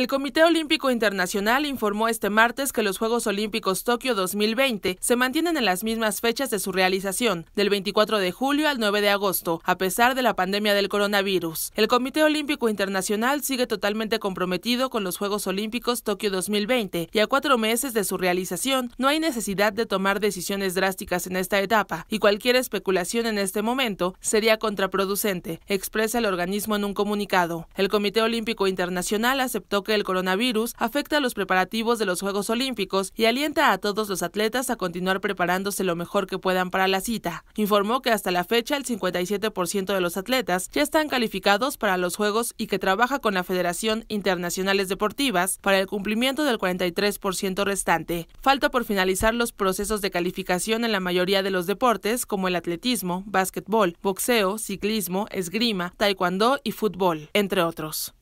El Comité Olímpico Internacional informó este martes que los Juegos Olímpicos Tokio 2020 se mantienen en las mismas fechas de su realización, del 24 de julio al 9 de agosto, a pesar de la pandemia del coronavirus. El Comité Olímpico Internacional sigue totalmente comprometido con los Juegos Olímpicos Tokio 2020 y a cuatro meses de su realización no hay necesidad de tomar decisiones drásticas en esta etapa y cualquier especulación en este momento sería contraproducente, expresa el organismo en un comunicado. El Comité Olímpico Internacional aceptó que el coronavirus afecta a los preparativos de los Juegos Olímpicos y alienta a todos los atletas a continuar preparándose lo mejor que puedan para la cita. Informó que hasta la fecha el 57% de los atletas ya están calificados para los Juegos y que trabaja con la Federación Internacionales Deportivas para el cumplimiento del 43% restante. Falta por finalizar los procesos de calificación en la mayoría de los deportes como el atletismo, básquetbol, boxeo, ciclismo, esgrima, taekwondo y fútbol, entre otros.